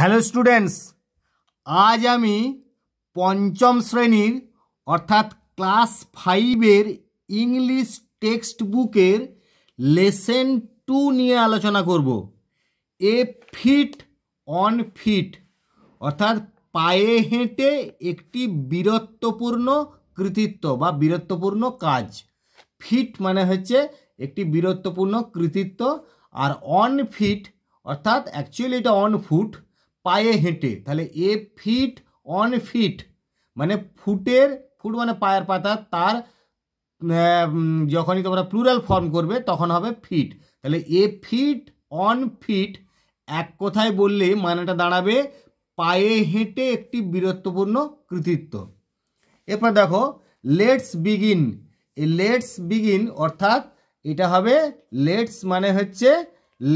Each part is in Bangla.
হ্যালো স্টুডেন্টস আজ আমি পঞ্চম শ্রেণীর অর্থাৎ ক্লাস ফাইভের ইংলিশ টেক্সট বুকের লেসেন টু নিয়ে আলোচনা করব এ ফিট অন ফিট অর্থাৎ পায়ে হেঁটে একটি বীরত্বপূর্ণ কৃতিত্ব বা বীরত্বপূর্ণ কাজ ফিট মানে হচ্ছে একটি বীরত্বপূর্ণ কৃতিত্ব আর অন ফিট অর্থাৎ অ্যাকচুয়ালি এটা অন ফুট পায়ে হেঁটে তাহলে এ ফিট অন ফিট মানে ফুটের ফুট মানে পায়ের পাতা তার যখনই তোমরা প্লুরাল ফর্ম করবে তখন হবে ফিট তাহলে এ ফিট অন ফিট এক কথায় বললে মানেটা দাঁড়াবে পায়ে হেঁটে একটি বীরত্বপূর্ণ কৃতিত্ব এরপর দেখো লেটস বিগিন এ লেটস বিগিন অর্থাৎ এটা হবে লেটস মানে হচ্ছে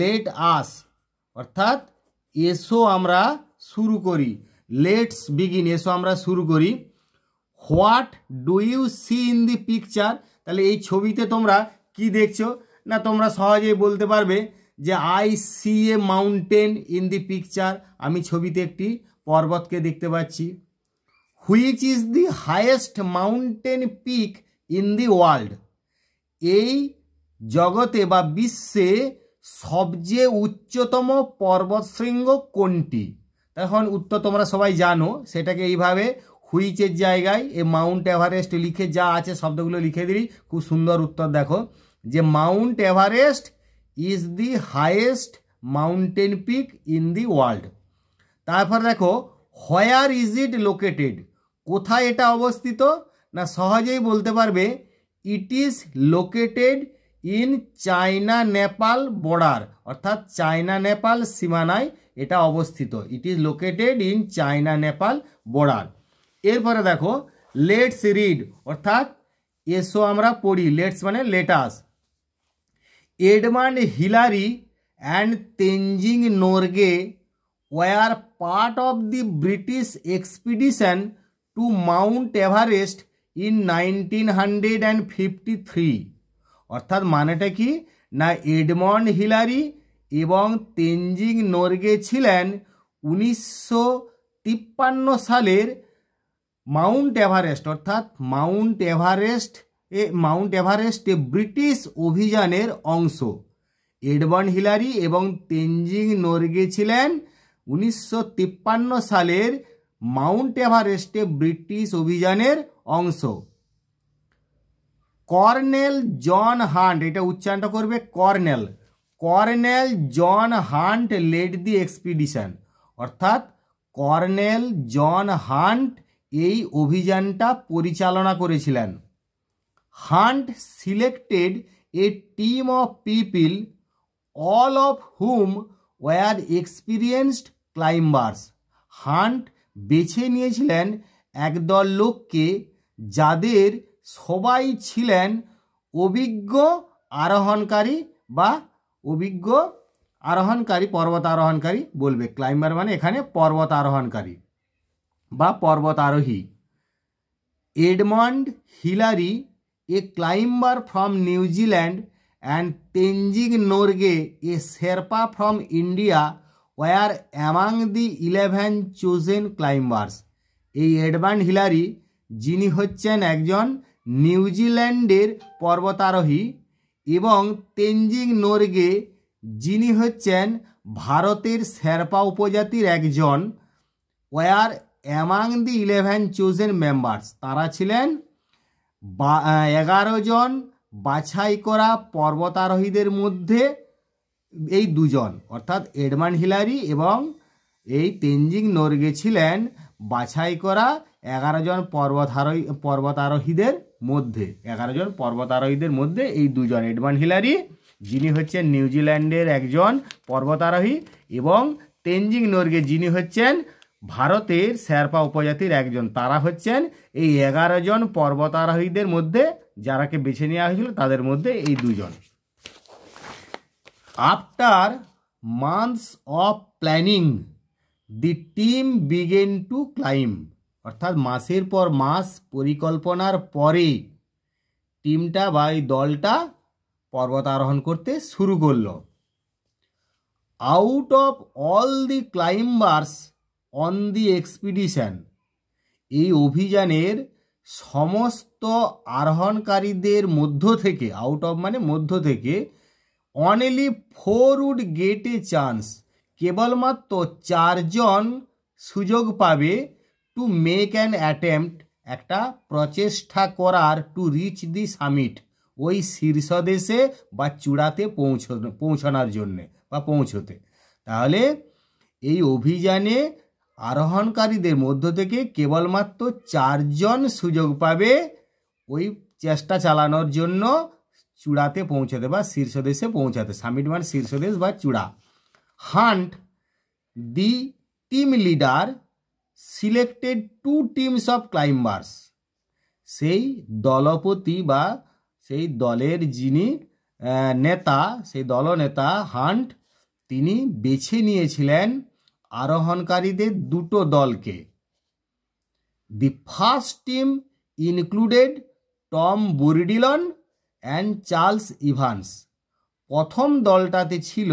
লেট আস অর্থাৎ এসো আমরা শুরু করি লেটস বিগিন এসো আমরা শুরু করি what do you see in the picture তাহলে এই ছবিতে তোমরা কি দেখছো না তোমরা সহজেই বলতে পারবে যে I see a mountain in the picture আমি ছবিতে একটি পর্বতকে দেখতে পাচ্ছি which is the highest mountain peak in the world এই জগতে বা বিশ্বে সবচেয়ে উচ্চতম পর্বতশৃঙ্গ কোনটি তখন উত্তর তোমরা সবাই জানো সেটাকে এইভাবে হুইচের জায়গায় এই মাউন্ট এভারেস্ট লিখে যা আছে শব্দগুলো লিখে দিলি খুব সুন্দর উত্তর দেখো যে Mount Everest is the highest mountain peak in the world তারপর দেখো হোয়ার ইজ ইট লোকেটেড কোথায় এটা অবস্থিত না সহজেই বলতে পারবে it is located in China Nepal border অর্থাৎ চায়না নেপাল সীমানায় এটা অবস্থিত it is located in China Nepal border এরপরে দেখো লেটস রিড অর্থাৎ এসো আমরা পড়ি লেটস মানে let us Edmund Hillary and Tenzing Norgay were part of the British expedition to Mount Everest in nineteen hundred and fifty three অর্থাৎ মানেটা কি না এডমন্ড হিলারি এবং তেনজিং নর্গে ছিলেন উনিশশো তিপ্পান্ন সালের মাউন্ট এভারেস্ট অর্থাৎ মাউন্ট এভারেস্ট এ মাউন্ট এভারেস্টে ব্রিটিশ অভিযানের অংশ এডমন্ড হিলারি এবং তেনজিং নর্গে ছিলেন উনিশশো সালের মাউন্ট এভারেস্টে ব্রিটিশ অভিযানের অংশ কর্নেল জন হান্ট এটা উচ্চারণটা করবে colonel colonel John Hunt led the expedition অর্থাৎ কর্নেল জন হান্ট এই অভিযানটা পরিচালনা করেছিলেন Hunt selected a team of people all of whom were experienced climbers Hunt বেছে নিয়েছিলেন একদল লোককে যাদের সবাই ছিলেন অভিজ্ঞ আরোহণকারী বা অভিজ্ঞ আরোহণকারী পর্বত আরোহণকারী বলবে ক্লাইম্বার মানে এখানে পর্বত আরোহণকারী বা পর্বত আরোহী Edmund Hillary A climber from New Zealand and Tenzing নোর্গে A Sherpa from India war among the eleven chosen climbers এই এডমান্ড হিলারি যিনি হচ্ছেন একজন নিউজিল্যান্ডের পর্বতারোহী এবং তেনজিং নোরগে যিনি হচ্ছেন ভারতের শেরপা উপজাতির একজন were among the eleven chosen members তারা ছিলেন বা এগারো জন বাছাই করা পর্বতারোহীদের মধ্যে এই দুজন অর্থাৎ এডমান্ড হিলারি এবং এই তেনজিং নোরগে ছিলেন বাছাই করা এগারো জন পর্বতারোহী পর্বতারোহীদের মধ্যে এগারো জন পর্বতারোহীদের মধ্যে এই দুজন এডমান হিলারি যিনি হচ্ছেন নিউজিল্যান্ডের একজন পর্বতারোহী এবং তেনজিং নর্গে যিনি হচ্ছেন ভারতের স্যারপা উপজাতির একজন তারা হচ্ছেন এই এগারো জন পর্বতারোহীদের মধ্যে যারাকে বেছে নেওয়া হয়েছিল তাদের মধ্যে এই দুজন after months of planning the team began to climb অর্থাৎ মাসের পর মাস পরিকল্পনার পরে টিমটা বা এই দলটা পর্বতারোহণ করতে শুরু করল out of all the climbers on the expedition এই অভিযানের সমস্ত আরোহণকারীদের মধ্য থেকে আউট অফ মানে মধ্য থেকে only four would get a chance কেবলমাত্র চারজন সুযোগ পাবে টু মেক অ্যান অ্যাটেম্পট একটা প্রচেষ্টা করার টু রিচ দি সামিট ওই শীর্ষ দেশে বা চূড়াতে পৌঁছ পৌঁছানোর জন্যে বা পৌঁছতে তাহলে এই অভিযানে আরোহণকারীদের মধ্য থেকে কেবলমাত্র চারজন সুযোগ পাবে ওই চেষ্টা চালানোর জন্য চূড়াতে পৌঁছাতে বা শীর্ষ দেশে পৌঁছাতে সামিট মানে শীর্ষ দেশ বা চূড়া Hunt the team leader selected two teams of climbers সেই দলপতি বা সেই দলের যিনি নেতা সেই দলনেতা হান্ট তিনি বেছে নিয়েছিলেন আরোহণকারীদের দুটো দলকে the first team included Tom Bourdillon and Charles Evans প্রথম দলটাতে ছিল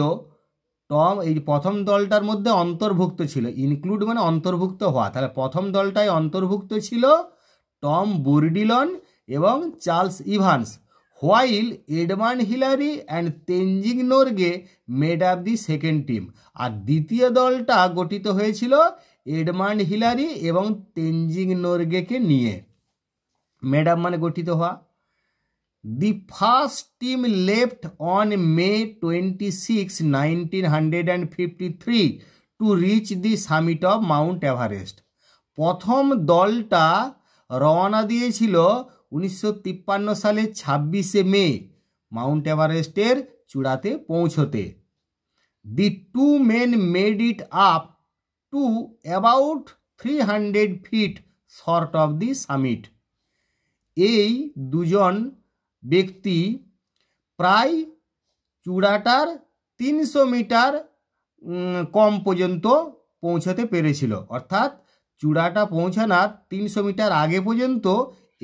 তো এই প্রথম দলটার মধ্যে অন্তর্ভুক্ত ছিল ইনক্লুড মানে অন্তর্ভুক্ত হওয়া তাহলে প্রথম দলটায় অন্তর্ভুক্ত ছিল টম বুরডিলন এবং Charles Evans while Edmund Hillary and Tenzing Norgay made up the second team আর দ্বিতীয় দলটা গঠিত হয়েছিল এডমান্ড হিলারি এবং তেঞ্জিং নোর্গেকে নিয়ে মেড আপ মানে গঠিত হওয়া The first team left on May 26, 1953 to reach the summit of Mount Everest. প্রথম দলটা রওনা দিয়েছিল উনিশশো সালে ২৬ মে মাউন্ট এভারেস্টের চূড়াতে পৌঁছতে the two men made it up to about three hundred feet short of the summit এই দুজন ব্যক্তি প্রায় চূড়াটার তিনশো মিটার কম পর্যন্ত পৌঁছাতে পেরেছিল অর্থাৎ চূড়াটা পৌঁছানার তিনশো মিটার আগে পর্যন্ত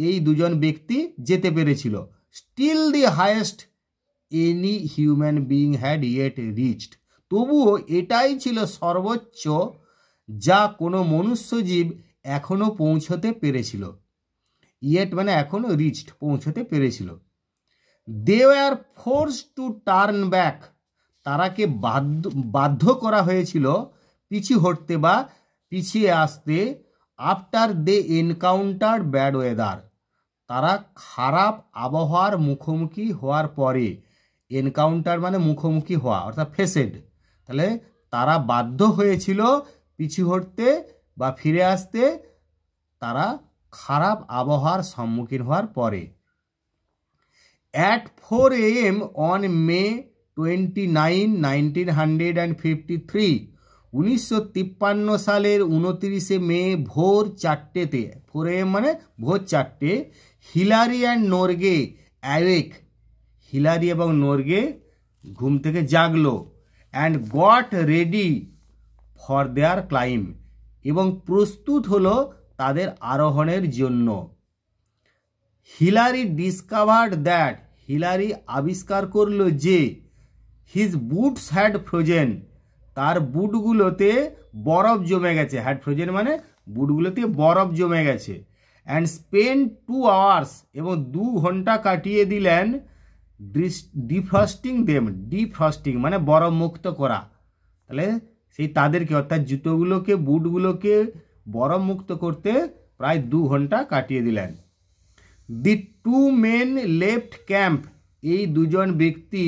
এই দুজন ব্যক্তি যেতে পেরেছিল still the highest any human being had yet reached তবুও এটাই ছিল সর্বোচ্চ যা কোনো মনুষ্যজীব এখনও পৌঁছতে পেরেছিল ইয়েট মানে এখনও রিচড পৌঁছতে পেরেছিল they are forced to turn back তারাকে বাধ্য বাধ্য করা হয়েছিল পিছিয়ে হটতে বা পিছিয়ে আসতে after they encounter bad weather তারা খারাপ আবহাওয়ার মুখোমুখি হওয়ার পরে এনকাউন্টার মানে মুখোমুখি হওয়া অর্থাৎ ফেসেড তাহলে তারা বাধ্য হয়েছিল পিছু হটতে বা ফিরে আসতে তারা খারাপ আবহাওয়ার সম্মুখীন হওয়ার পরে at four a m on May twenty nine nineteen hundred and fifty three উনিশশো তিপ্পান্ন সালের উনতিরিশে মে ভোর চারটেতে ফোর এম মানে ভোর চারটে Hillary and Norgay awake Hillary এবং নর্গে ঘুম থেকে জাগলো and got ready for their climb এবং প্রস্তুত হলো তাদের আরোহণের জন্য হিলারি ডিসকাভার্ড দ্যাট হিলারি আবিষ্কার করল যে হিজ বুটস হ্যাড ফ্রোজেন তার বুটগুলোতে বরফ জমে গেছে হ্যাড ফ্রোজেন মানে বুটগুলোতে বরফ জমে গেছে অ্যান্ড স্পেন্ড টু আওয়ার্স এবং দু ঘন্টা কাটিয়ে দিলেন ডিফ্রস্টিং দেম ডিফ্রস্টিং মানে বরফ মুক্ত করা তাহলে সেই তাদেরকে অর্থাৎ জুতোগুলোকে বুটগুলোকে বরফ মুক্ত করতে প্রায় দু ঘন্টা কাটিয়ে দিলেন the two men left camp এই দুজন ব্যক্তি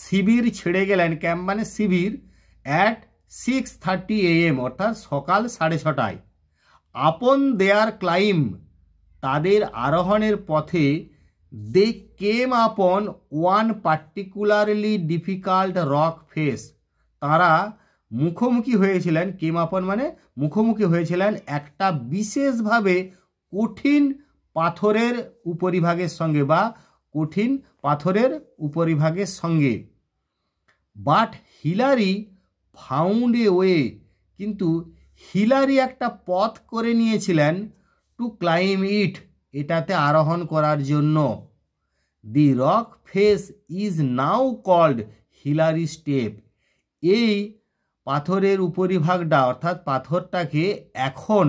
শিবির ছেড়ে গেলেন ক্যাম্প মানে শিবির অ্যাট সিক্স থার্টি এএম অর্থাৎ সকাল সাড়ে ছটায় আপন দেয়ার ক্লাইম তাদের আরোহণের পথে they came upon one particularly difficult rock face তারা মুখোমুখি হয়েছিলেন কেম আপন মানে মুখোমুখি হয়েছিলেন একটা বিশেষভাবে কঠিন পাথরের উপরিভাগের সঙ্গে বা কঠিন পাথরের উপরিভাগের সঙ্গে but Hillary found a way কিন্তু হিলারি একটা পথ করে নিয়েছিলেন টু ক্লাইম ইট এটাতে আরোহণ করার জন্য the rock face is now called Hillary step এই পাথরের উপরিভাগটা অর্থাৎ পাথরটাকে এখন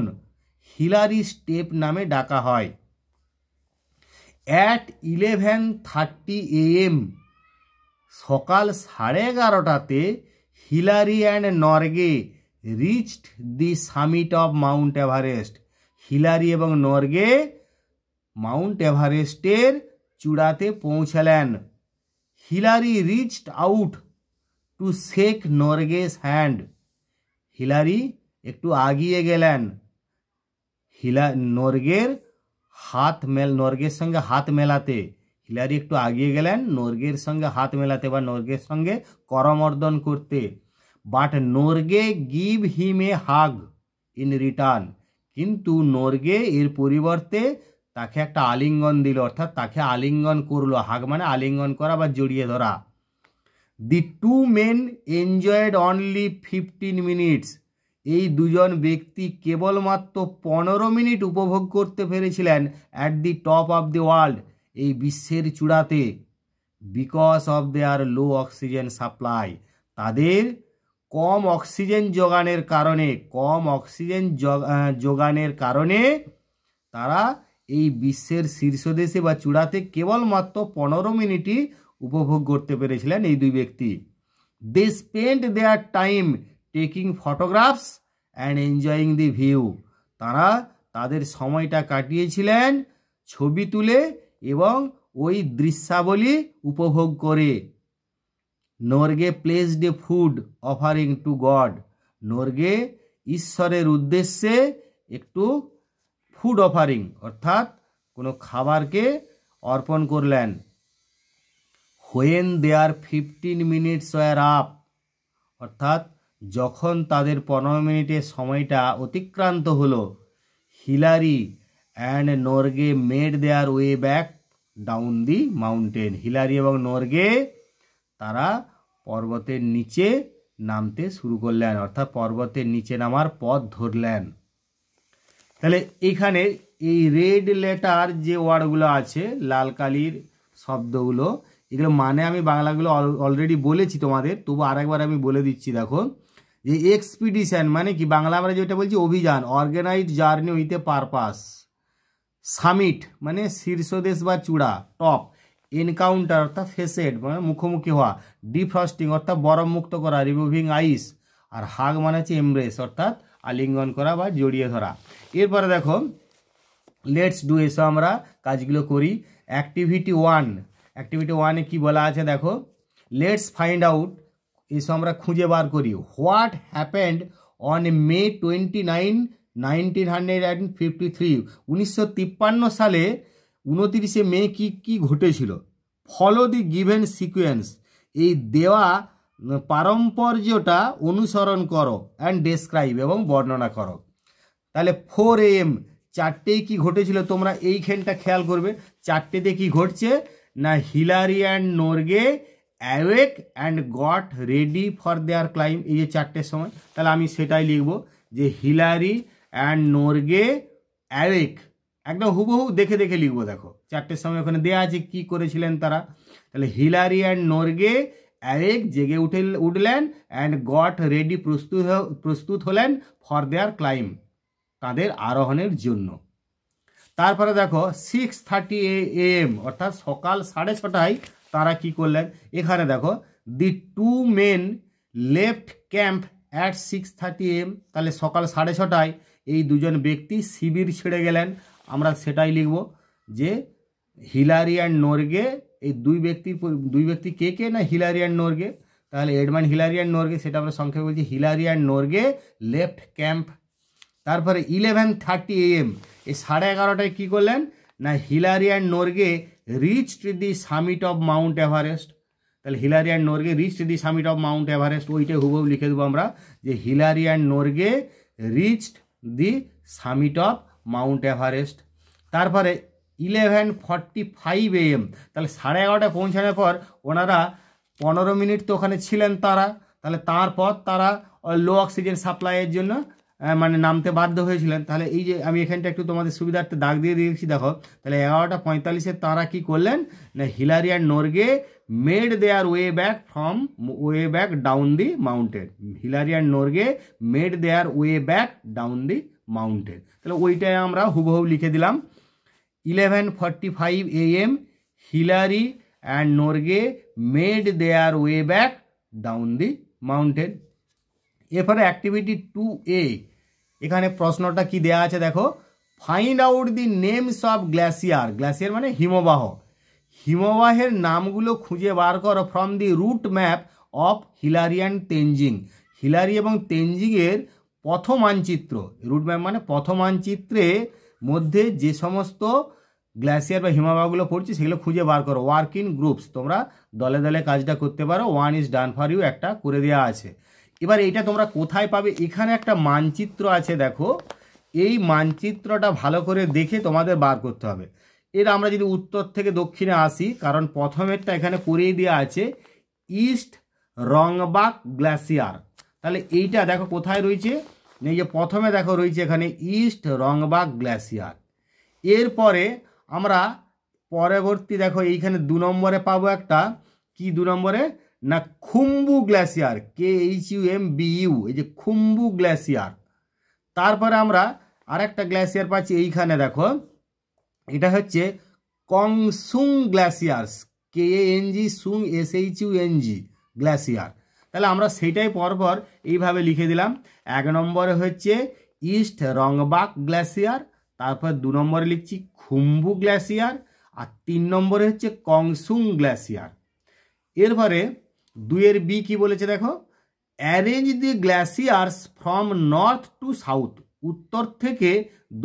হিলারি স্টেপ নামে ডাকা হয় অ্যাট ইলেভেন থার্টি এএম সকাল সাড়ে এগারোটাতে Hillary and Norgay reached the summit of Mount Everest Hillary এবং নর্গে মাউন্ট এভারেস্টের চূড়াতে পৌঁছালেন Hillary reached out to shake Norgay's hand Hillary একটু আগিয়ে গেলেন হিলা নর্গের হাত মেল নর্গের সঙ্গে হাত মেলাতে হিলারি একটু আগিয়ে গেলেন নর্গের সঙ্গে হাত মেলাতে বা নর্গের সঙ্গে করমর্দন করতে but Norgay give him a hug in return কিন্তু নর্গে এর পরিবর্তে তাকে একটা আলিঙ্গন দিল অর্থাৎ তাকে আলিঙ্গন করলো হাগ মানে আলিঙ্গন করা বা জড়িয়ে ধরা the two men enjoyed only fifteen minutes এই দুজন ব্যক্তি কেবলমাত্র পনেরো মিনিট উপভোগ করতে পেরেছিলেন at the top of the world এই বিশ্বের চূড়াতে because of their low oxygen supply তাদের কম অক্সিজেন যোগানের কারণে কম অক্সিজেন যোগানের কারণে তারা এই বিশ্বের শীর্ষ দেশে বা চূড়াতে কেবলমাত্র পনেরো মিনিটই উপভোগ করতে পেরেছিলেন এই দুই ব্যক্তি they spend their time taking photographs and enjoying the view তারা তাদের সময়টা কাটিয়েছিলেন ছবি তুলে এবং ওই দৃশ্যাবলী উপভোগ করে Norgay placed food offering to god Norgay ঈশ্বরের উদ্দেশ্যে একটু ফুড অফারিং অর্থাৎ কোনো খাবারকে অর্পণ করলেন when their fifteen minutes were up অর্থাৎ যখন তাদের পনেরো মিনিটের সময়টা অতিক্রান্ত হলো Hillary and Norgay made their way back down the mountain Hillary এবং নর্গে তারা পর্বতের নিচে নামতে শুরু করলেন অর্থাৎ পর্বতের নিচে নামার পথ ধরলেন তাহলে এখানে এই রেড লেটার যে ওয়ার্ডগুলো আছে লাল কালির শব্দগুলো এগুলো মানে আমি বাংলাগুলো অলরেডি বলেছি তোমাদের তবু আরেকবার আমি বলে দিচ্ছি দেখো এই এক্সপিডিশন মানে কি বাংলা আমরা যেটা বলছি অভিযান organised journey with a purpose summit মানে শীর্ষদেশ বা চূড়া টপ এনকাউন্টার অর্থাৎ ফেসেড মানে মুখোমুখি হওয়া ডিফ্রস্টিং অর্থাৎ বরফ মুক্ত করা রিমুভিং আইস আর হাগ মানে হচ্ছে এমব্রেস অর্থাৎ আলিঙ্গন করা বা জড়িয়ে ধরা এরপরে দেখো লেটস ডু এসো আমরা কাজগুলো করি অ্যাক্টিভিটি ওয়ান অ্যাক্টিভিটি ওয়ানে কি বলা আছে দেখো লেটস ফাইন্ড আউট এসে আমরা খুঁজে বার করি what happened on May twenty nine nineteen hundred and fifty three উনিশশো তিপ্পান্ন সালে উনতিরিশে মে কি কি ঘটেছিল ফলো দি গিভেন সিকুয়েন্স এই দেওয়া পারম্পর্যটা অনুসরণ করো অ্যান্ড ডেসক্রাইব এবং বর্ণনা করো তাহলে ফোর এম চারটেই কি ঘটেছিল তোমরা এইখানটা খেয়াল করবে চারটেতে কি ঘটছে না Hillary and Norgay awake and got ready for their climb এই যে চারটের সময় তাহলে আমি সেটাই লিখব যে হিলারি অ্যান্ড নোরগে অ্যাওয়েক একদম হুবহু দেখে দেখে লিখব দেখো চারটের সময় ওখানে দেয়া আছে কি করেছিলেন তারা তাহলে হিলারি অ্যান্ড নোরগে অ্যাওয়েক জেগে উঠে উঠলেন অ্যান্ড গট রেডি প্রস্তুত প্রস্তুত হলেন ফর দেয়ার ক্লাইম তাদের আরোহণের জন্য তারপরে দেখো সিক্স থার্টি এ এম অর্থাৎ সকাল সাড়ে ছটায় তারা কি করলেন এখানে দেখো the two men left camp at six thirty am তাহলে সকাল সাড়ে ছটায় এই দুজন ব্যক্তি শিবির ছেড়ে গেলেন আমরা সেটাই লিখব যে হিলারি অ্যান্ড নর্গে এই দুই ব্যক্তির দুই ব্যক্তি কে কে না হিলারি অ্যান্ড নর্গে তাহলে এডমান্ড হিলারি অ্যান্ড নর্গে সেটা আমরা সংক্ষেপে বলছি Hillary and Norgay left camp তারপরে ইলেভেন থার্টি এম এই সাড়ে এগারোটায় কী করলেন না Hillary and Norgay reached the summit of Mount Everest তাহলে Hillary and Norgay reached the summit of Mount Everest ওইটাই হুবহু লিখে দেবো আমরা যে Hillary and Norgay reached the summit of Mount Everest তারপরে ইলেভেন ফর্টি ফাইভ এম তাহলে সাড়ে এগারোটায় পৌঁছানোর পর ওনারা পনেরো মিনিট তো ওখানে ছিলেন তারা তাহলে তারপর তারা লো অক্সিজেন সাপ্লাইয়ের জন্য মানে নামতে বাধ্য হয়েছিলেন তাহলে এই যে আমি এখানটা একটু তোমাদের সুবিধার্থে দাগ দিয়ে দিয়েছি দেখো তাহলে এগারোটা পঁয়তাল্লিশে তারা কি করলেন না হিলারি আর Norgay made their way back from way back down the mountain Hillary and Norgay made their way back down the mountain তাহলে ওইটাই আমরা হুবহু লিখে দিলাম eleven forty five a m Hillary and Norgay made their way back down the mountain এরপরে অ্যাক্টিভিটি টু এ এখানে প্রশ্নটা কি দেয়া আছে দেখো find out the names of glacier glacier মানে হিমবাহ হিমবাহের নামগুলো খুঁজে বার করো from the route map of Hillary and Tenzing Hillary এবং তেঞ্জিংয়ের প্রথম মানচিত্র রুট ম্যাপ মানে প্রথম মানচিত্রে মধ্যে যে সমস্ত গ্লাসিয়ার বা হিমবাহগুলো পড়ছে সেগুলো খুঁজে বার করো ওয়ার্ক ইন গ্রুপস তোমরা দলে দলে কাজটা করতে পারো one is done for you একটা করে দেওয়া আছে এবার এটা তোমরা কোথায় পাবে এখানে একটা মানচিত্র আছে দেখো এই মানচিত্রটা ভালো করে দেখে তোমাদের বার করতে হবে এর আমরা যদি উত্তর থেকে দক্ষিণে আসি কারণ প্রথমেরটা এখানে করিয়ে দেওয়া আছে ইস্ট রংবাগ গ্লাসিয়ার তাহলে এইটা দেখো কোথায় রয়েছে এই যে প্রথমে দেখো রয়েছে এখানে ইস্ট রংবাগ গ্লাসিয়ার এরপরে আমরা পরবর্তী দেখো এইখানে দু নম্বরে পাবো একটা কি দু নম্বরে না Khumbu glacier K H U M B U এই যে খুম্বু গ্ল্যাসিয়ার তারপরে আমরা আরেকটা গ্ল্যাসিয়ার পাচ্ছি এইখানে দেখো এটা হচ্ছে Kangshung glaciers K N G সুং S H U N G glacier তাহলে আমরা সেইটাই পরপর এইভাবে লিখে দিলাম এক নম্বরে হচ্ছে ইস্ট রংবাক গ্ল্যাসিয়ার তারপর দু নম্বরে লিখছি খুম্বু গ্ল্যাসিয়ার আর তিন নম্বরে হচ্ছে কংসুং গ্ল্যাসিয়ার এরপরে দুয়ের বি কি বলেছে দেখো arrange the glaciers from north to south উত্তর থেকে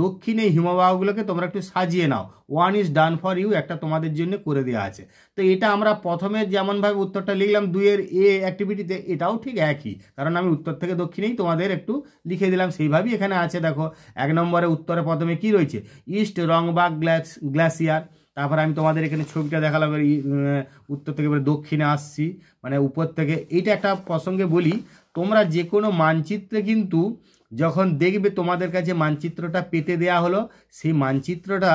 দক্ষিণে হিমবাহগুলোকে তোমরা একটু সাজিয়ে নাও one is done for you একটা তোমাদের জন্য করে দেওয়া আছে তো এটা আমরা প্রথমে যেমনভাবে উত্তরটা লিখলাম দুয়ের এ অ্যাক্টিভিটিতে এটাও ঠিক একই কারণ আমি উত্তর থেকে দক্ষিণেই তোমাদের একটু লিখে দিলাম সেইভাবেই এখানে আছে দেখো এক নম্বরে উত্তরে প্রথমে কি রয়েছে ইস্ট রংবাগ গ্ল্যাস গ্ল্যাসিয়ার তারপরে আমি তোমাদের এখানে ছবিটা দেখালাম উত্তর থেকে দক্ষিণে আসছি মানে উপর থেকে এইটা একটা প্রসঙ্গে বলি তোমরা যে কোনো মানচিত্রে কিন্তু যখন দেখবে তোমাদের কাছে মানচিত্রটা পেতে দেয়া হলো সেই মানচিত্রটা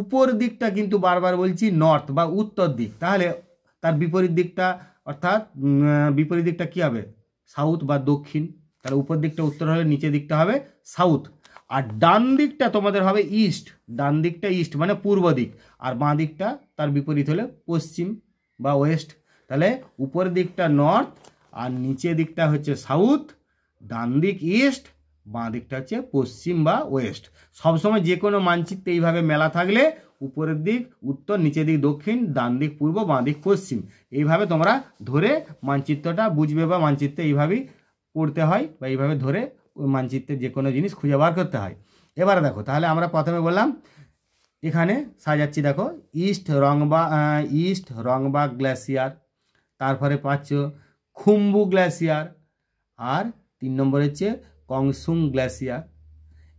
উপর দিকটা কিন্তু বারবার বলছি নর্থ বা উত্তর দিক তাহলে তার বিপরীত দিকটা অর্থাৎ বিপরীত দিকটা কী হবে সাউথ বা দক্ষিণ তাহলে উপর দিকটা উত্তর হবে নিচের দিকটা হবে সাউথ আর ডান দিকটা তোমাদের হবে ইস্ট ডান দিকটা ইস্ট মানে পূর্ব দিক আর বাঁ দিকটা তার বিপরীত হলে পশ্চিম বা ওয়েস্ট তাহলে উপর দিকটা নর্থ আর নিচে দিকটা হচ্ছে সাউথ ডান দিক ইস্ট বাঁ দিকটা হচ্ছে পশ্চিম বা ওয়েস্ট সবসময় যে কোনো মানচিত্রে এইভাবে মেলা থাকলে উপরের দিক উত্তর নিচের দিক দক্ষিণ ডান দিক পূর্ব বাঁ দিক পশ্চিম এইভাবে তোমরা ধরে মানচিত্রটা বুঝবে বা মানচিত্রে এইভাবেই পড়তে হয় বা এইভাবে ধরে মানচিত্রে যে কোনো জিনিস খুঁজে বার করতে হয় এবারে দেখো তাহলে আমরা প্রথমে বললাম এখানে সাজাচ্ছি দেখো East Rongbuk East Rongbuk glacier তারপরে পাচ্ছ খুম্বু গ্লাসিয়ার আর তিন নম্বর হচ্ছে কংসুং গ্লাসিয়ার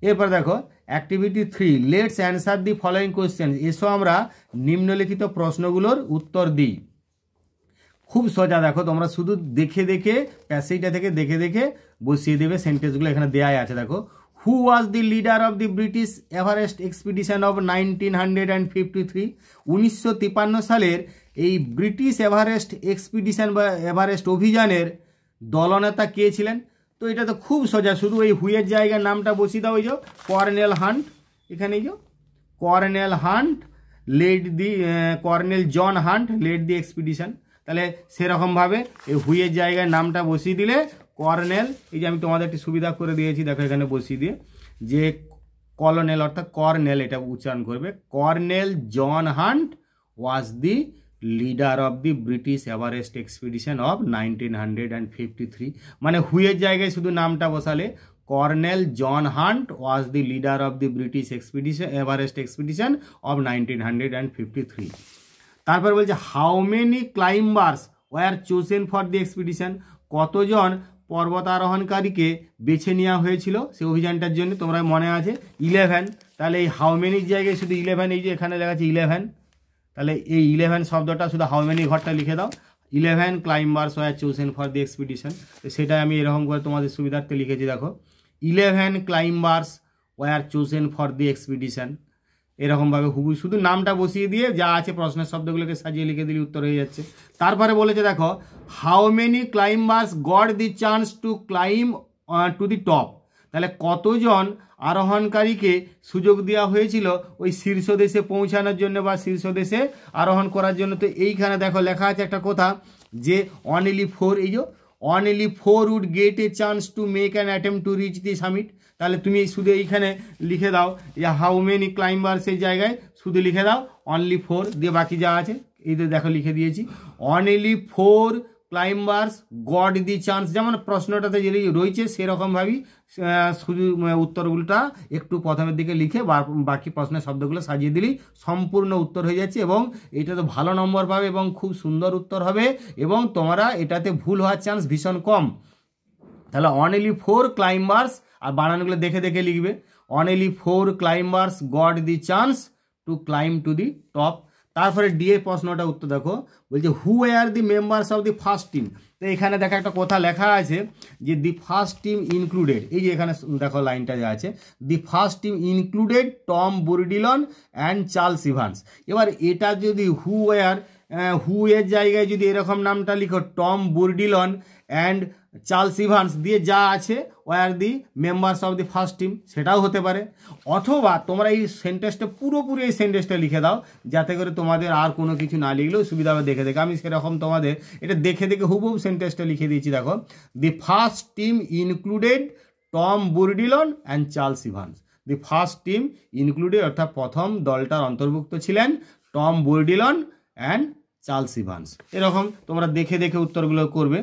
এরপর দেখো activity three let's answer the following question এসো আমরা নিম্নলিখিত প্রশ্নগুলোর উত্তর দিই খুব সোজা দেখো তোমরা শুধু দেখে দেখে প্যাসেজটা থেকে দেখে দেখে বসিয়ে দেবে সেন্টেন্সগুলো এখানে দেয়াই আছে দেখো who was the leader of the British Everest expedition of nineteen hundred and fifty three উনিশশো তিপান্ন সালের এই ব্রিটিশ এভারেস্ট এক্সপিডিশন বা এভারেস্ট অভিযানের দলনেতা কে ছিলেন তো এটা তো খুব সোজা শুধু এই হুয়ের জায়গার নামটা বসিয়ে দাও ওই যে কর্নেল হান্ট এখানে যে colonel Hunt led the colonel John Hunt led the expedition তাহলে সেরকমভাবে এই হুইয়ের জায়গায় নামটা বসিয়ে দিলে কর্নেল এই যে আমি তোমাদের একটি সুবিধা করে দিয়েছি দেখো এখানে বসিয়ে দিয়ে যে কলোনেল অর্থাৎ কর্নেল এটা উচ্চারণ করবে colonel John Hunt was the leader of the British Everest expedition of nineteen hundred and fifty three মানে হুয়ের জায়গায় শুধু নামটা বসালে colonel John Hunt was the leader of the British expedition Everest expedition of nineteen hundred and fifty three তারপর বলছে how many climbers were chosen for the expedition কতজন পর্বতারোহণকারীকে বেছে নেওয়া হয়েছিল সেই অভিযানটার জন্য তোমরা মনে আছে ইলেভেন তাহলে এই হাউমেনির জায়গায় শুধু ইলেভেন এই যে এখানে লেখা আছে ইলেভেন তাহলে এই ইলেভেন শব্দটা শুধু হাউমেনি ঘরটা লিখে দাও eleven climbers were chosen for the expedition সেটাই আমি এরকম করে তোমাদের সুবিধার্থে লিখেছি দেখো eleven climbers were chosen for the expedition এরকমভাবে হুবু শুধু নামটা বসিয়ে দিয়ে যা আছে প্রশ্নের শব্দগুলোকে সাজিয়ে লিখে দিলে উত্তর হয়ে যাচ্ছে তারপরে বলেছে দেখো how many climbers got the chance to climb to the top তাহলে কতজন আরোহণকারীকে সুযোগ দেওয়া হয়েছিল ওই শীর্ষ দেশে পৌঁছানোর জন্য বা শীর্ষ দেশে আরোহণ করার জন্য তো এইখানে দেখো লেখা আছে একটা কথা যে অনলি ফোর এই যে only four would get a chance to make an attempt to reach the summit তাহলে তুমি এই শুধু এইখানে লিখে দাও হাউ মেনি ক্লাইম্বার সেই জায়গায় শুধু লিখে দাও অনলি ফোর দিয়ে বাকি যা আছে এই দেখো লিখে দিয়েছি only four climbers got the chance যেমন প্রশ্নটাতে যে রয়েছে সেরকমভাবেই শুধু উত্তরগুলোটা একটু প্রথমের দিকে লিখে বাকি প্রশ্নের শব্দগুলো সাজিয়ে দিলেই সম্পূর্ণ উত্তর হয়ে যাচ্ছে এবং এটাতে ভালো নম্বর পাবে এবং খুব সুন্দর উত্তর হবে এবং তোমরা এটাতে ভুল হওয়ার চান্স ভীষণ কম তাহলে অনলি ফোর ক্লাইম্বার্স আর বানানগুলো দেখে দেখে লিখবে only four climbers got the chance to climb to the top তারপরে ডিএ প্রশ্নটা উত্তর দেখো বলছে who are the members of the first team তো এখানে দেখো একটা কথা লেখা আছে যে দি ফার্স্ট টিম ইনক্লুডেড এই যে এখানে দেখো লাইনটা যে আছে the first team included Tom Bourdillon and Charles Evans এবার এটা যদি হু আর হু এর জায়গায় যদি এরকম নামটা লিখো Tom Bourdillon and Charles Evans দিয়ে যা আছে were the members of the first team সেটাও হতে পারে অথবা তোমরা এই সেন্টেন্সটা পুরোপুরি এই সেন্টেন্সটা লিখে দাও যাতে করে তোমাদের আর কোনো কিছু না লিখলেও সুবিধা হবে দেখে দেখে আমি সেরকম তোমাদের এটা দেখে দেখে হুবহু সেন্টেন্সটা লিখে দিয়েছি দেখো the first team included Tom Bourdillon and Charles Evans the first team included অর্থাৎ প্রথম দলটার অন্তর্ভুক্ত ছিলেন Tom Bourdillon and Charles Evans এরকম তোমরা দেখে দেখে উত্তরগুলো করবে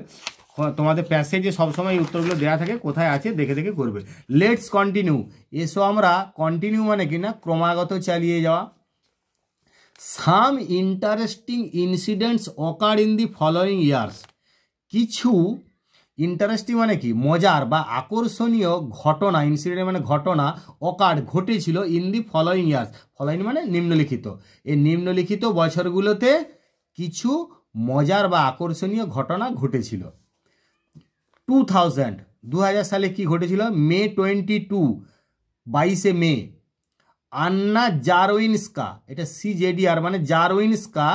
তোমাদের প্যাসেজে সবসময় উত্তরগুলো দেওয়া থাকে কোথায় আছে দেখে দেখে করবে লেটস কন্টিনিউ এসো আমরা কন্টিনিউ মানে কি না ক্রমাগত চালিয়ে যাওয়া some interesting incidents occur in the following years কিছু ইন্টারেস্টিং মানে কি মজার বা আকর্ষণীয় ঘটনা ইনসিডেন্ট মানে ঘটনা অকার ঘটেছিল in the following years following মানে নিম্নলিখিত এই নিম্নলিখিত বছরগুলোতে কিছু মজার বা আকর্ষণীয় ঘটনা ঘটেছিল টু থাউজেন্ড দু সালে কি ঘটেছিল মে টোয়েন্টি টু বাইশে মে আন্না জারোইনস্কা এটা সিজেডিআর মানে Czerwinska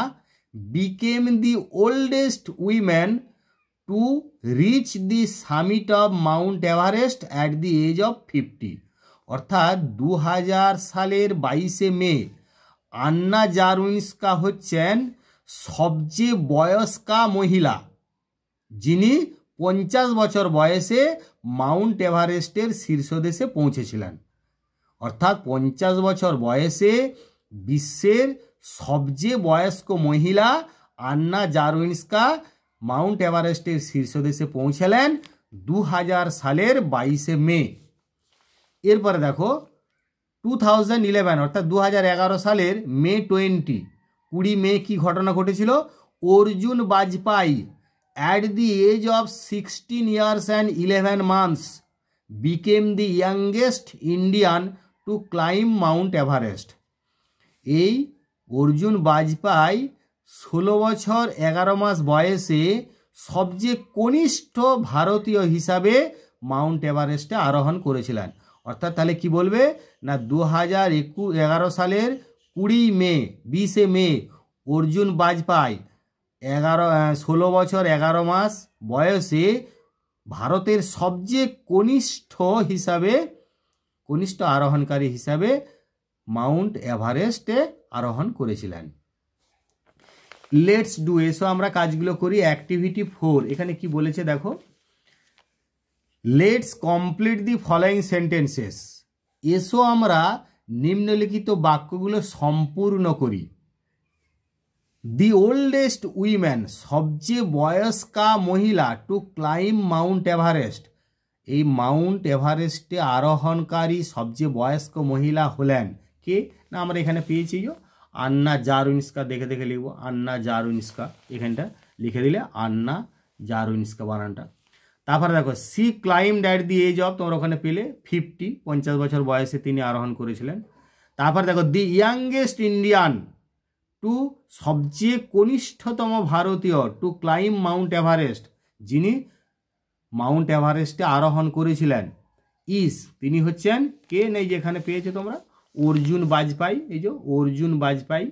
became the oldest women to reach the summit of Mount Everest at the age of fifty অর্থাৎ দু সালের বাইশে মে আন্না জারুইনস্কা হচ্ছেন সবচেয়ে বয়স্কা মহিলা যিনি পঞ্চাশ বছর বয়সে মাউন্ট এভারেস্টের শীর্ষদেশে পৌঁছেছিলেন অর্থাৎ পঞ্চাশ বছর বয়সে বিশ্বের সবচেয়ে বয়স্ক মহিলা আন্না জারুইনস্কা মাউন্ট এভারেস্টের শীর্ষদেশে পৌঁছালেন দু সালের বাইশে মে এরপরে দেখো টু থাউজেন্ড ইলেভেন অর্থাৎ দু সালের মে টোয়েন্টি কুড়ি মে কি ঘটনা ঘটেছিল Arjun Bajpai at the age of sixteen years and eleven months became the youngest Indian to climb Mount Everest এই অর্জুন বাজপাই ষোলো বছর এগারো মাস বয়সে সবচেয়ে কনিষ্ঠ ভারতীয় হিসাবে মাউন্ট এভারেস্টে আরোহণ করেছিলেন অর্থাৎ তাহলে কি বলবে না দু হাজার সালের কুড়ি মে বিশে মে অর্জুন বাজপাই এগারো ষোলো বছর এগারো মাস বয়সে ভারতের সবচেয়ে কনিষ্ঠ হিসাবে কনিষ্ঠ আরোহণকারী হিসাবে মাউন্ট এভারেস্টে আরোহণ করেছিলেন লেটস ডু এসো আমরা কাজগুলো করি অ্যাক্টিভিটি ফোর এখানে কি বলেছে দেখো let's complete the following sentences এসো আমরা নিম্নলিখিত বাক্যগুলো সম্পূর্ণ করি দি ওল্ডেস্ট উইম্যান সবচেয়ে বয়স্কা মহিলা টু ক্লাইম মাউন্ট এভারেস্ট এই মাউন্ট এভারেস্টে আরোহণকারী সবচেয়ে বয়স্ক মহিলা হলেন কে না আমরা এখানে পেয়েছি আন্না জারুনিস্কা দেখে দেখে লিখব আন্না জারুইন্সকা এখানটা লিখে দিলে আন্না জারুনিস্কা বানানটা তারপরে দেখো she climbed at the age of তোমরা ওখানে পেলে ফিফটি পঞ্চাশ বছর বয়সে তিনি আরোহণ করেছিলেন তারপরে দেখো দি ইয়াংগেস্ট ইন্ডিয়ান টু সবচেয়ে কনিষ্ঠতম ভারতীয় টু ক্লাইম মাউন্ট এভারেস্ট যিনি মাউন্ট এভারেস্টে আরোহণ করেছিলেন ইস তিনি হচ্ছেন কে নেই যেখানে পেয়েছে তোমরা অর্জুন বাজপাই এই যে অর্জুন বাজপাই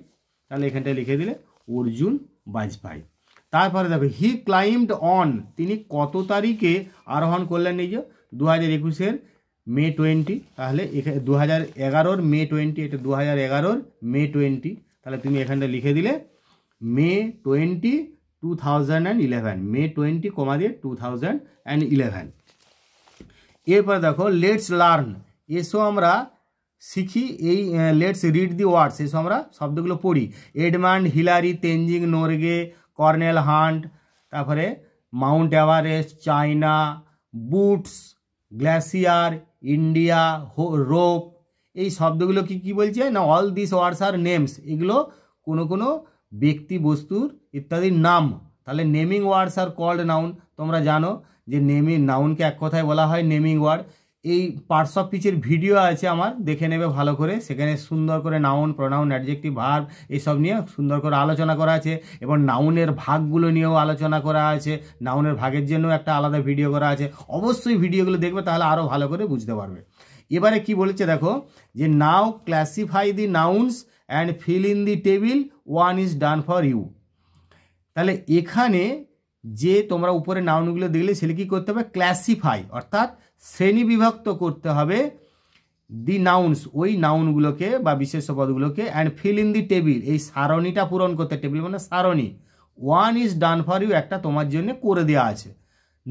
তাহলে এখানটায় লিখে দিলে অর্জুন বাজপাই তারপরে দেখো হি ক্লাইম্ড অন তিনি কত তারিখে আরোহণ করলেন এই যে দু হাজার একুশের মে টোয়েন্টি তাহলে এখানে দু হাজার এগারোর মে টোয়েন্টি এটা দু হাজার এগারোর মে টোয়েন্টি তাহলে তুমি এখানে লিখে দিলে মে 20 2011 মে 20 কমা দিয়ে 2011 এই পা দেখো লেটস লার্ন এই সো আমরা শিখি এই লেটস রিড দি ওয়ার্ডস এই সো আমরা শব্দগুলো পড়ি এডমান্ড হিলারি টেনজিং নোরগে করনেল হান্ট তারপরে Mount Everest China boots glacier India rope এই শব্দগুলো কি কি বলছে না all this words R names এগুলো কোনো কোনো ব্যক্তি বস্তুর ইত্যাদির নাম তাহলে naming words are called noun তোমরা জানো যে নেমিং নাউনকে এক কথায় বলা হয় নেমিং ওয়ার্ড এই পার্টস অফ পিচের ভিডিও আছে আমার দেখে নেবে ভালো করে সেখানে সুন্দর করে নাউন প্রনাউন অ্যাডজেক্টিভ ভার্ব এইসব নিয়ে সুন্দর করে আলোচনা করা আছে এবং নাউনের ভাগগুলো নিয়েও আলোচনা করা আছে নাউনের ভাগের জন্য একটা আলাদা ভিডিও করা আছে অবশ্যই ভিডিওগুলো দেখবে তাহলে আরও ভালো করে বুঝতে পারবে এবারে কি বলেছে দেখো যে now classify the nouns and fill in the table one is done for you তাহলে এখানে যে তোমরা উপরে নাউনগুলো দেখলে সেটা কী করতে হবে ক্লাসিফাই অর্থাৎ শ্রেণী বিভক্ত করতে হবে দি নাউন্স ওই নাউনগুলোকে বা বিশেষ পদগুলোকে and fill in the table এই সারণিটা পূরণ করতে টেবিল মানে সারণি one is done for you একটা তোমার জন্য করে দেওয়া আছে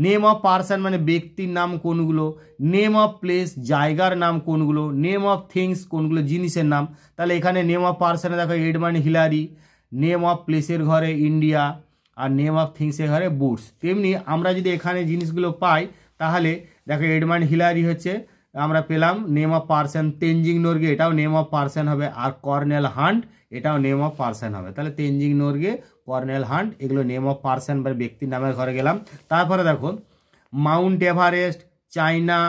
নেম অফ পার্সন মানে ব্যক্তির নাম কোনগুলো নেম অফ প্লেস জায়গার নাম কোনগুলো নেম অফ থিংস কোনগুলো জিনিসের নাম তাহলে এখানে নেম অফ পার্সনে দেখো এড মানে হিলারি নেম অফ প্লেসের ঘরে ইন্ডিয়া আর নেম অফ থিংসের ঘরে বুটস তেমনি আমরা যদি এখানে জিনিসগুলো পাই তাহলে দেখো এডমান হিলারি হচ্ছে আমরা পেলাম name of person Tenzing Norgay এটাও নেম অফ পার্সন হবে আর কর্নেল হান্ট এটাও নেম অফ পার্সন হবে তাহলে তেনজিং নোরগে কর্নেল হান্ট এগুলো নেম অফ পার্সন বা ব্যক্তির নামের ঘরে গেলাম তারপরে দেখো মাউন্ট এভারেস্ট চাইনা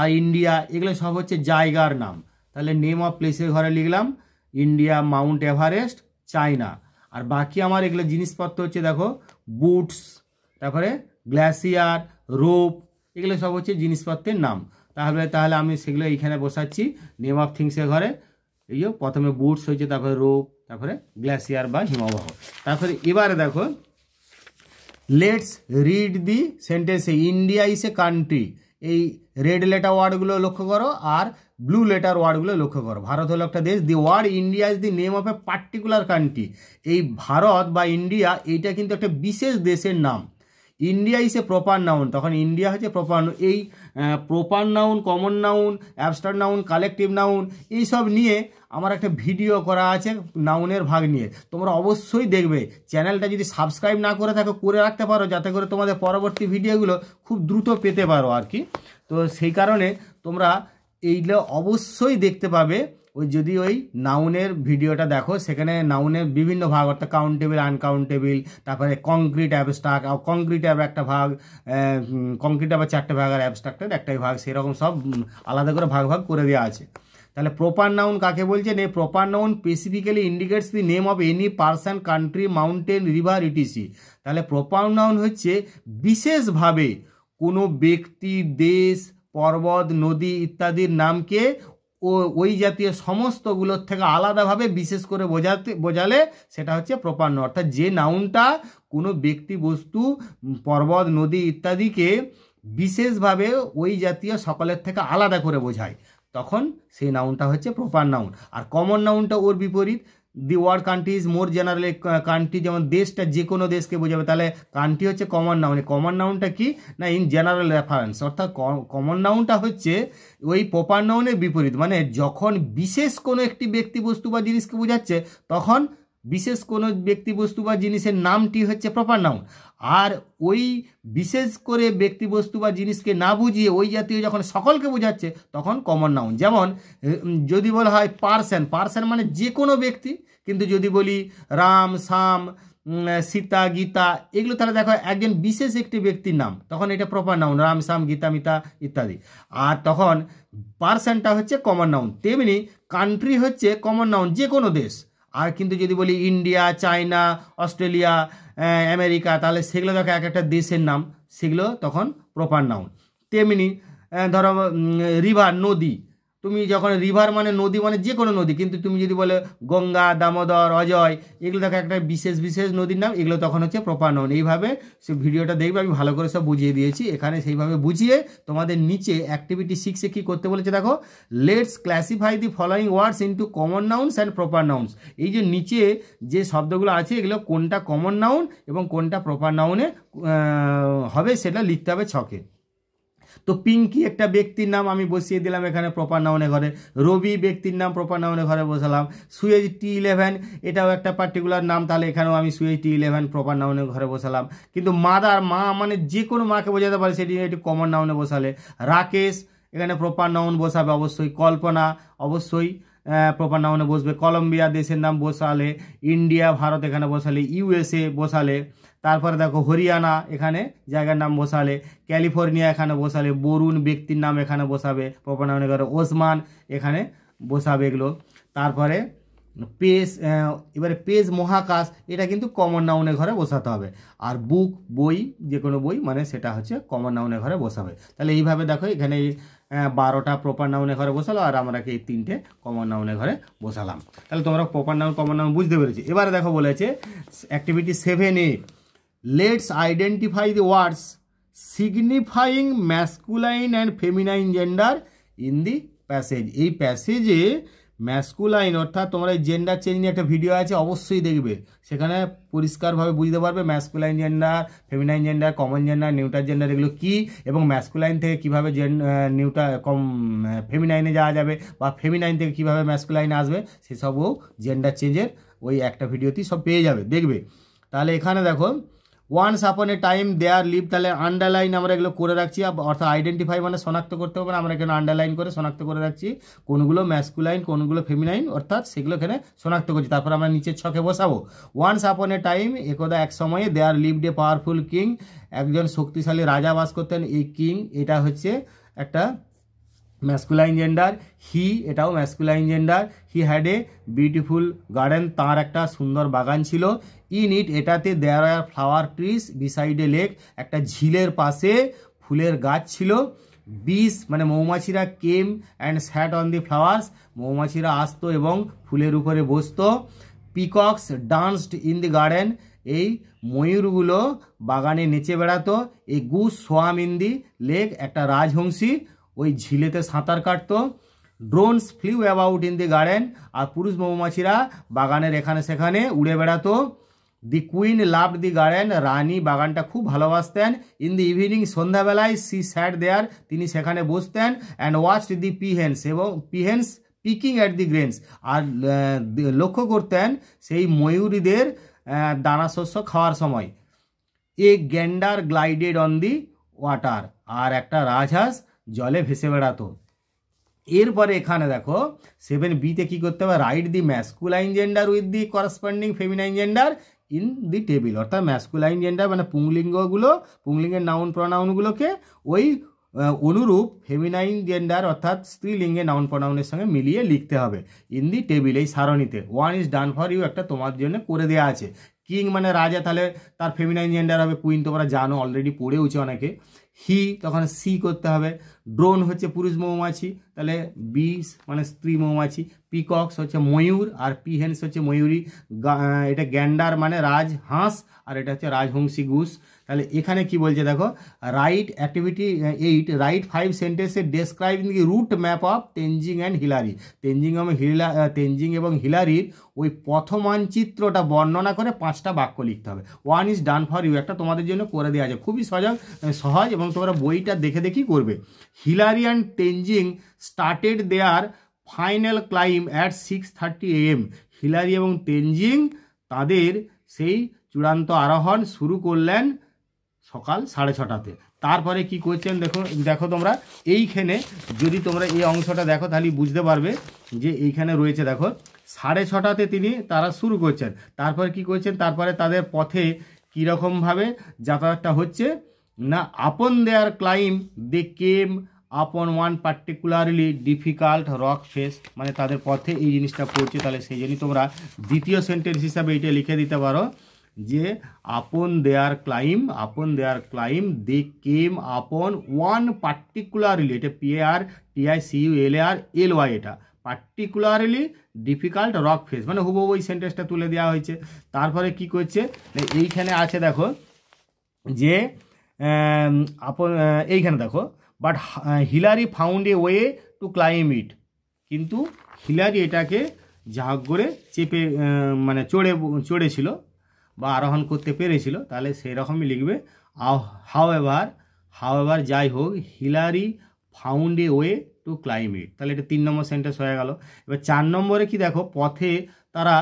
আর ইন্ডিয়া এগুলো সব হচ্ছে জায়গার নাম তাহলে নেম অফ প্লেসের ঘরে লিখলাম ইন্ডিয়া মাউন্ট এভারেস্ট চাইনা আর বাকি আমার এগুলো জিনিসপত্র হচ্ছে দেখো বুটস তারপরে গ্লাসিয়ার রোপ এগুলো সব হচ্ছে জিনিসপত্রের নাম তাহলে তাহলে আমি সেগুলো এইখানে বসাচ্ছি নেম অফ থিংসের ঘরে এই প্রথমে বুটস হয়েছে তারপরে রোপ তারপরে গ্লাসিয়ার বা হিমবাহ তারপরে এবারে দেখো let's read the sentence India is a country এই রেড লেটার ওয়ার্ডগুলো লক্ষ্য করো আর ব্লু লেটার ওয়ার্ডগুলো লক্ষ্য করো ভারত হলো একটা দেশ the word India is the name of a particular country এই ভারত বা ইন্ডিয়া এইটা কিন্তু একটা বিশেষ দেশের নাম India is a proper noun তখন ইন্ডিয়া হচ্ছে প্রপার এই proper noun common noun abstract noun collective noun এইসব নিয়ে আমার একটা ভিডিও করা আছে নাউনের ভাগ নিয়ে তোমরা অবশ্যই দেখবে চ্যানেলটা যদি সাবস্ক্রাইব না করে থাকো করে রাখতে পারো যাতে করে তোমাদের পরবর্তী ভিডিওগুলো খুব দ্রুত পেতে পারো আর কি তো সেই কারণে তোমরা এইগুলো অবশ্যই দেখতে পাবে ওই যদি ওই নাউনের ভিডিওটা দেখো সেখানে নাউনের বিভিন্ন ভাগ অর্থাৎ কাউন্টেবল আনকাউন্টেবল তারপরে কংক্রিট অ্যাবস্ট্রাক কংক্রিট অ্যাব একটা ভাগ কংক্রিট আবার চারটে ভাগ আর অ্যাবস্ট্রাক্টের একটাই ভাগ সেরকম সব আলাদা করে ভাগ ভাগ করে দেওয়া আছে তাহলে প্রপার নাউন কাকে বলছেন এই proper noun specifically indicates the name of any person country mountain river etc তাহলে প্রপার নাউন হচ্ছে বিশেষভাবে কোনো ব্যক্তি দেশ পর্বত নদী ইত্যাদির নামকে ও ওই জাতীয় সমস্তগুলোর থেকে আলাদাভাবে বিশেষ করে বোঝাতে বোঝালে সেটা হচ্ছে প্রপান্ন অর্থাৎ যে নাউনটা কোনো ব্যক্তি বস্তু পর্বত নদী ইত্যাদিকে বিশেষভাবে ওই জাতীয় সকলের থেকে আলাদা করে বোঝায় তখন সেই নাউনটা হচ্ছে প্রপার নাউন আর কমন নাউনটা ওর বিপরীত the word country is more generally country যেমন দেশটা যে কোনো দেশকে বোঝাবে তাহলে কান্ট্রি হচ্ছে কমন নাউন কমন নাউনটা কি না ইন জেনারেল রেফারেন্স অর্থাৎ কমন নাউনটা হচ্ছে ওই প্রপার নাউনের বিপরীত মানে যখন বিশেষ কোনো একটি ব্যক্তি বস্তু বা জিনিসকে বোঝাচ্ছে তখন বিশেষ কোনো ব্যক্তিবস্তু বা জিনিসের নামটি হচ্ছে প্রপার নাউন আর ওই বিশেষ করে ব্যক্তিবস্তু বা জিনিসকে না বুঝিয়ে ওই জাতীয় যখন সকলকে বোঝাচ্ছে তখন কমন নাউন যেমন যদি বলা হয় পার্সন পার্সন মানে যে কোনো ব্যক্তি কিন্তু যদি বলি রাম শ্যাম সীতা গীতা এগুলো তারা দেখো একজন বিশেষ একটি ব্যক্তির নাম তখন এটা প্রপার নাউন রাম শ্যাম গীতা মিতা ইত্যাদি আর তখন পার্সনটা হচ্ছে কমন নাউন তেমনি কান্ট্রি হচ্ছে কমন নাউন যে কোনো দেশ আর কিন্তু যদি বলি ইন্ডিয়া চায়না অস্ট্রেলিয়া আমেরিকা তাহলে সেগুলো দেখো এক একটা দেশের নাম সেগুলো তখন প্রপার নাউন তেমনি ধরো রিভার নদী তুমি যখন রিভার মানে নদী মানে যে কোনো নদী কিন্তু তুমি যদি বলে গঙ্গা দামোদর অজয় এগুলো দেখো একটা বিশেষ বিশেষ নদীর নাম এগুলো তখন হচ্ছে প্রপানন এইভাবে সে ভিডিওটা দেখবে আমি ভালো করে সব বুঝিয়ে দিয়েছি এখানে সেইভাবে বুঝিয়ে তোমাদের নিচে অ্যাক্টিভিটি সিক্সে কী করতে বলেছে দেখো let's classify the following words into common nouns and proper nouns এই যে নিচে যে শব্দগুলো আছে এগুলো কোনটা কমন নাউন এবং কোনটা প্রপার নাউনে হবে সেটা লিখতে হবে ছকে তো পিঙ্কি একটা ব্যক্তির নাম আমি বসিয়ে দিলাম এখানে প্রপার নাউনে ঘরে রবি ব্যক্তির নাম প্রপার নাউনে ঘরে বসালাম সুয়েজ টি ইলেভেন এটাও একটা পার্টিকুলার নাম তাহলে এখানেও আমি সুয়েজ টি ইলেভেন প্রপার নাউনে ঘরে বসালাম কিন্তু মাদার মা মানে যে কোনো মাকে বোঝাতে পারে সেটি একটি কমন নাউনে বসালে রাকেশ এখানে প্রপার নাউন বসাবে অবশ্যই কল্পনা অবশ্যই প্রপার নাউনে বসবে কলম্বিয়া দেশের নাম বসালে ইন্ডিয়া ভারত এখানে বসালে ইউএসএ বসালে তারপরে দেখো হরিয়ানা এখানে জায়গার নাম বসালে ক্যালিফোর্নিয়া এখানে বসালে বরুণ ব্যক্তির নাম এখানে বসাবে প্রপার নাম করে ওসমান এখানে বসাবে এগুলো তারপরে পেস এবারে পেজ মহাকাশ এটা কিন্তু কমন নাউনে ঘরে বসাতে হবে আর বুক বই যে কোনো বই মানে সেটা হচ্ছে কমন নাউনে ঘরে বসাবে তাহলে এইভাবে দেখো এখানে বারোটা প্রপার নাউনে ঘরে বসালো আর আমরা এই তিনটে কমন নাউনে ঘরে বসালাম তাহলে তোমরা প্রপার নাউন কমন নাউন বুঝতে পেরেছি এবারে দেখো বলেছে activity seven A let's identify the words signifying masculine and feminine gender in the passage এই প্যাসেজে ম্যাসকুলাইন অর্থাৎ তোমার এই জেন্ডার চেঞ্জ নিয়ে একটা ভিডিও আছে অবশ্যই দেখবে সেখানে পরিষ্কারভাবে বুঝতে পারবে masculine gender feminine gender common gender neuter gender এগুলো কী এবং ম্যাসকুলাইন থেকে কীভাবে জেন নিউটার কম ফেমিনাইনে যাওয়া যাবে বা ফেমিনাইন থেকে কীভাবে ম্যাসকুলাইন আসবে সেসবও জেন্ডার চেঞ্জের ওই একটা ভিডিওতেই সব পেয়ে যাবে দেখবে তাহলে এখানে দেখো once upon a time there live তাহলে আন্ডারলাইন আমরা এগুলো করে রাখছি অর্থাৎ আইডেন্টিফাই মানে শনাক্ত করতে হবে আমরা এখানে আন্ডারলাইন করে শনাক্ত করে রাখছি কোনগুলো ম্যাসকুলাইন কোনগুলো ফেমিনাইন অর্থাৎ সেগুলো এখানে শনাক্ত করছি তারপর আমরা নিচের ছকে বসাবো ওয়ান্স আপন এ টাইম একদা এক সময়ে there lived the powerful king একজন শক্তিশালী রাজা বাস করতেন এই কিং এটা হচ্ছে একটা ম্যাস্কুলাইন জেন্ডার হি এটাও masculine gender he had a beautiful garden তার একটা সুন্দর বাগান ছিল ইন ইট এটাতে there are flower trees beside a lake একটা ঝিলের পাশে ফুলের গাছ ছিল বিষ মানে মৌমাছিরা came and sat on the flowers মৌমাছিরা আসতো এবং ফুলের উপরে বসতো peacocks danced in the garden এই ময়ূরগুলো বাগানে নেচে বেড়াতো a goose swam in the lake একটা রাজহংসী ওই ঝিলেতে সাঁতার কাটতো drones flew about in the garden আর পুরুষ মৌমাছিরা বাগানের এখানে সেখানে উড়ে বেড়াতো দি কুইন লাভ দি গার্ডেন রানী বাগানটা খুব ভালোবাসতেন ইন দি ইভিনিং সন্ধ্যাবেলায় সি স্যাড দেয়ার তিনি সেখানে বসতেন অ্যান্ড ওয়াচ দি পিহেন্স এবং পিহেন্স পিকিং অ্যাট দি গ্রেন্স আর লক্ষ্য করতেন সেই ময়ূরীদের দানা শস্য খাওয়ার সময় a gander glided on the water আর একটা রাজহাঁস জলে ভেসে বেড়াতো এরপরে এখানে দেখো সেভেন বিতে কী করতে হবে write the masculine gender with the corresponding feminine gender in the table অর্থাৎ ম্যাসকুলাইন জেন্ডার মানে পুংলিঙ্গগুলো পুংলিঙ্গের নাউন প্রনাউনগুলোকে ওই অনুরূপ ফেমিনাইন জেন্ডার অর্থাৎ স্ত্রীলিঙ্গে নাউন প্রনাউনের সঙ্গে মিলিয়ে লিখতে হবে ইন দি টেবিল এই সারণীতে one is done for you একটা তোমার জন্য করে দেওয়া আছে কিং মানে রাজা তাহলে তার ফেমিনাইন জেন্ডার হবে কুইন তোমরা জানো অলরেডি পড়েওছে অনেকে হি তখন সি করতে হবে ড্রোন হচ্ছে পুরুষ মৌমাছি তাহলে বিষ মানে স্ত্রী মৌমাছি পিকক্স হচ্ছে ময়ূর আর পিহেন্স হচ্ছে ময়ূরী এটা গ্যান্ডার মানে রাজহাঁস আর এটা হচ্ছে রাজহংসী ঘুষ তাহলে এখানে কি বলছে দেখো write activity eight write five সেন্টেন্সে describe the route map of Tenzing and Hillary Tenzing এবং হিলা তেঞ্জিং এবং হিলারির ওই প্রথমানচিত্রটা বর্ণনা করে পাঁচটা বাক্য লিখতে হবে one is done for you একটা তোমাদের জন্য করে দেওয়া আছে খুবই সজাগ সহজ এবং তোমরা বইটা দেখে দেখি করবে Hillary and Tenzing started their final climb at six thirty AM Hillary এবং তেঞ্জিং তাদের সেই চূড়ান্ত আরোহণ শুরু করলেন সকাল সাড়ে ছটাতে তারপরে কি করছেন দেখো দেখো তোমরা এইখানে যদি তোমরা এই অংশটা দেখো তাহলে বুঝতে পারবে যে এইখানে রয়েছে দেখো সাড়ে ছটাতে তিনি তারা শুরু করছেন তারপরে কি করছেন তারপরে তাদের পথে কীরকমভাবে যাতায়াতটা হচ্ছে না আপন দেয়ার claim they came upon one particularly difficult rock face মানে তাদের পথে এই জিনিসটা পড়ছে তাহলে সেই জন্যই তোমরা দ্বিতীয় সেন্টেন্স হিসাবে এটা লিখে দিতে পারো যে আপন দেয়ার ক্লাইম আপন দেয়ার claim they came upon one particularly এটা P R T I C U L R L Y এটা পার্টিকুলারলি ডিফিকাল্ট রক ফেস মানে হুবহু ওই সেন্টেন্সটা তুলে দেওয়া হয়েছে তারপরে কি করছে মানে এইখানে আছে দেখো যে আপন এইখানে দেখো but Hillary found a way to climb it কিন্তু হিলারি এটাকে যা করে চেপে মানে চড়ে চড়েছিল বা আরোহণ করতে পেরেছিল তাহলে সেই রকমই লিখবে হাও এভার হাও এভার যাই হোক Hillary found a way to climb it তাহলে এটা তিন নম্বর সেন্টেন্স হয়ে গেল এবার চার নম্বরে কি দেখো পথে তারা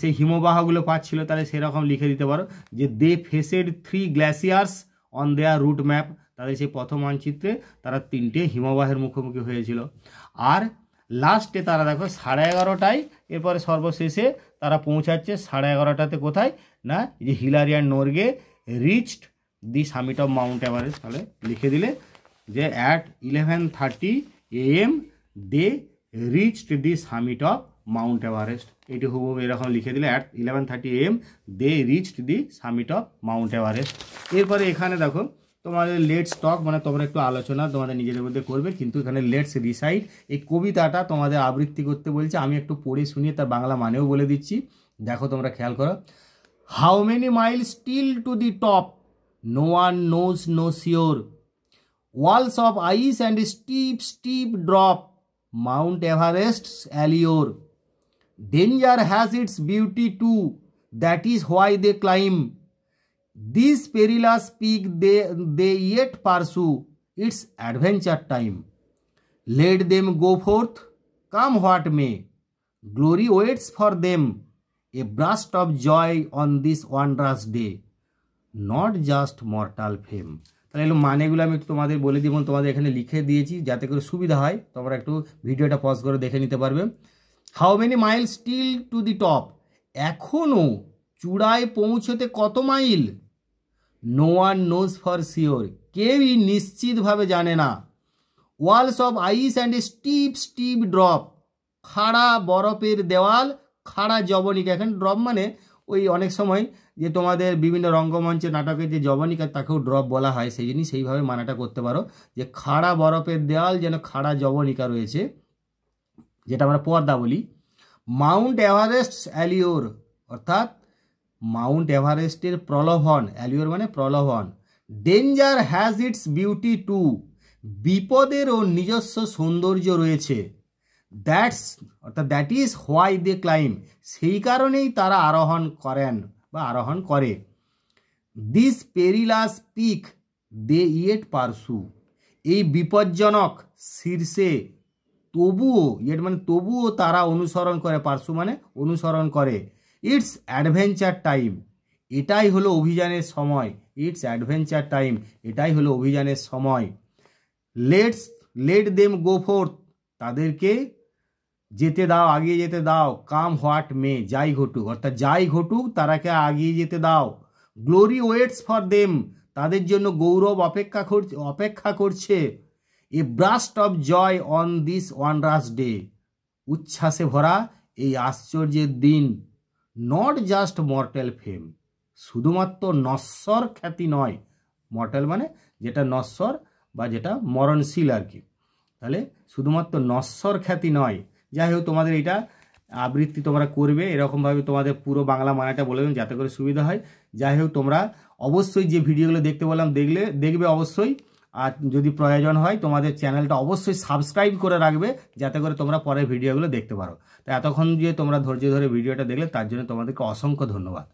সেই হিমবাহগুলো পাচ্ছিল তাহলে সেরকম লিখে দিতে পারো যে they faced three glaciers on their route map তাদের সেই প্রথম মানচিত্রে তারা তিনটে হিমবাহের মুখোমুখি হয়েছিল আর লাস্টে তারা দেখো সাড়ে এগারোটায় এরপরে সর্বশেষে তারা পৌঁছাচ্ছে সাড়ে এগারোটাতে কোথায় না যে Hillary and Norgay reached the summit of Mount Everest তাহলে লিখে দিলে যে at eleven thirty AM they reached the summit of Mount Everest এটি হুব এরকম লিখে দিলে at eleven thirty AM they reached the summit of Mount Everest এরপরে এখানে দেখো তোমাদের লেটস টক মানে তোমরা একটু আলোচনা তোমাদের নিজেদের মধ্যে করবে কিন্তু এখানে লেটস রিসাইড এই কবিতাটা তোমাদের আবৃত্তি করতে বলছে আমি একটু পড়ে শুনিয়ে তার বাংলা মানেও বলে দিচ্ছি দেখো তোমরা খেয়াল করো how many mile still to the top no one knows no sure walls of ice and steep steep drop Mount Everest allure danger has its beauty too that is why they climb This perilous peak they, they yet pursue its adventure time. Let them go forth, come what may. Glory waits for them, a burst of joy on this wondrous day, not just mortal fame. তাহলে এগুলো মানেগুলো আমি একটু তোমাদের বলে দিই এবং তোমাদের এখানে লিখে দিয়েছি যাতে করে সুবিধা হয় তোমরা একটু ভিডিওটা পজ করে দেখে নিতে পারবে how many mile still to the top এখনও চূড়ায় পৌঁছতে কত মাইল no one knows for sure কেউই নিশ্চিতভাবে জানে না walls of ice and steep steep drop খাড়া বরফের দেওয়াল খাড়া জবনিকা এখন ড্রপ মানে ওই অনেক সময় যে তোমাদের বিভিন্ন রঙ্গমঞ্চে নাটকের যে জবনিকা তাকেও ড্রপ বলা হয় সেই জন্যই সেইভাবে মানাটা করতে পারো যে খাড়া বরফের দেওয়াল যেন খাড়া জবনিকা রয়েছে যেটা আমরা পর্দা বলি মাউন্ট এভারেস্ট অ্যালিওর অর্থাৎ মাউন্ট এভারেস্টের প্রলোভন অ্যালিওর মানে প্রলোভন danger has its beauty too বিপদেরও নিজস্ব সৌন্দর্য রয়েছে দ্যাটস অর্থাৎ that is why they climb সেই কারণেই তারা আরোহণ করেন বা আরোহণ করে this perilous peak they yet pursue এই বিপজ্জনক শীর্ষে তবুও ইয়েট মানে তবুও তারা অনুসরণ করে পারসু মানে অনুসরণ করে ইটস অ্যাডভেঞ্চার টাইম এটাই হলো অভিযানের সময় ইটস অ্যাডভেঞ্চার টাইম এটাই হলো অভিযানের সময় let's let them go forth তাদেরকে যেতে দাও আগিয়ে যেতে দাও কাম হোয়াট মে যাই ঘটুক অর্থাৎ যাই ঘটুক তারাকে আগিয়ে যেতে দাও গ্লোরি ওয়েটস ফর দেম তাদের জন্য গৌরব অপেক্ষা অপেক্ষা করছে a burst of joy on this rare day উচ্ছ্বাসে ভরা এই আশ্চর্যের দিন নট জাস্ট মর্টেল ফেম শুধুমাত্র নশ্বর খ্যাতি নয় মর্টেল মানে যেটা নশ্বর বা যেটা মরণশীল আর কি তাহলে শুধুমাত্র নশ্বর খ্যাতি নয় যাই হোক তোমাদের এটা আবৃত্তি তোমরা করবে এরকমভাবে তোমাদের পুরো বাংলা মানাটা বলে দেবেন যাতে করে সুবিধা হয় যাই হোক তোমরা অবশ্যই যে ভিডিওগুলো দেখতে বললাম দেখলে দেখবে অবশ্যই আর যদি প্রয়োজন হয় তোমাদের চ্যানেলটা অবশ্যই সাবস্ক্রাইব করে রাখবে যাতে করে তোমরা পরের ভিডিওগুলো দেখতে পারো তো এতক্ষণ যে তোমরা ধৈর্য ধরে ভিডিওটা দেখলে তার জন্য তোমাদেরকে অসংখ্য ধন্যবাদ